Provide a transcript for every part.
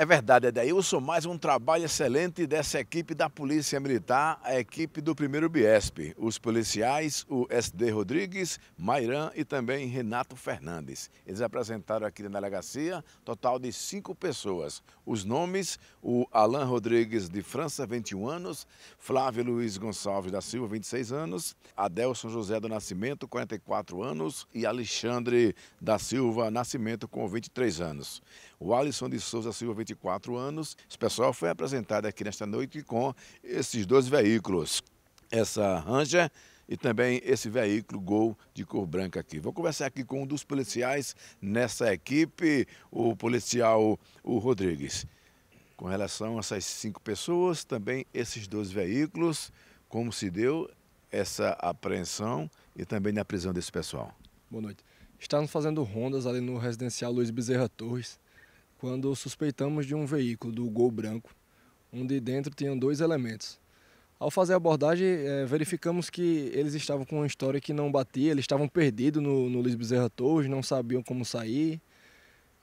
É verdade, Edeilson, mais um trabalho excelente dessa equipe da Polícia Militar, a equipe do primeiro Biesp, os policiais, o SD Rodrigues, Mairan e também Renato Fernandes. Eles apresentaram aqui na delegacia total de cinco pessoas. Os nomes, o Alain Rodrigues de França, 21 anos, Flávio Luiz Gonçalves da Silva, 26 anos, Adelson José do Nascimento, 44 anos e Alexandre da Silva Nascimento, com 23 anos o Alisson de Souza Silva, 24 anos. Esse pessoal foi apresentado aqui nesta noite com esses dois veículos. Essa Ranger e também esse veículo Gol de cor branca aqui. Vou conversar aqui com um dos policiais nessa equipe, o policial o Rodrigues. Com relação a essas cinco pessoas, também esses dois veículos, como se deu essa apreensão e também na prisão desse pessoal? Boa noite. Estamos fazendo rondas ali no residencial Luiz Bezerra Torres, quando suspeitamos de um veículo do Gol Branco, onde dentro tinham dois elementos. Ao fazer a abordagem, é, verificamos que eles estavam com uma história que não batia, eles estavam perdidos no, no Luiz Bezerra Torres, não sabiam como sair.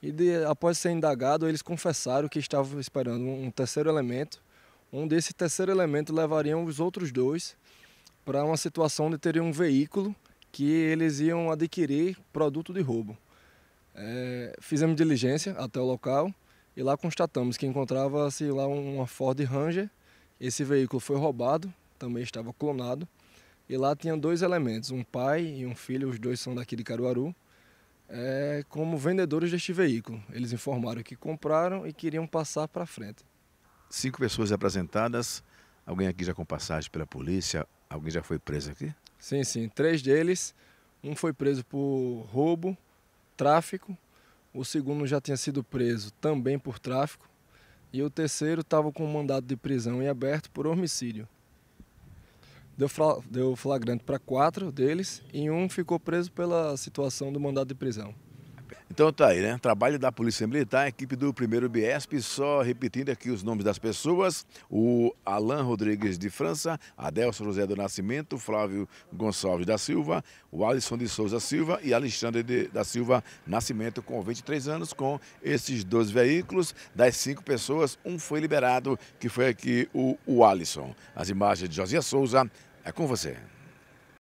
E de, após ser indagado, eles confessaram que estavam esperando um, terceiro elemento, onde esse terceiro elemento levaria os outros dois para uma situação de teriam um veículo que eles iam adquirir produto de roubo. É, fizemos diligência até o local e lá constatamos que encontrava-se lá uma Ford Ranger. Esse veículo foi roubado, também estava clonado. E lá tinha dois elementos, um pai e um filho, os dois são daqui de Caruaru, é, como vendedores deste veículo. Eles informaram que compraram e queriam passar para frente. Cinco pessoas apresentadas. Alguém aqui já com passagem pela polícia? Alguém já foi preso aqui? Sim, sim. Três deles. Um foi preso por roubo, tráfico, o segundo já tinha sido preso também por tráfico, e o terceiro estava com um mandado de prisão em aberto por homicídio. Deu flagrante para quatro deles e um ficou preso pela situação do mandado de prisão. Então tá aí, né? Trabalho da Polícia Militar, equipe do primeiro Biesp, só repetindo aqui os nomes das pessoas: o Alain Rodrigues de França, Adelson José do Nascimento, Flávio Gonçalves da Silva, o Alisson de Souza Silva e Alexandre de, da Silva Nascimento, com 23 anos, com esses dois veículos. Das cinco pessoas, um foi liberado, que foi aqui o, o Alisson. As imagens de Josias Souza, é com você.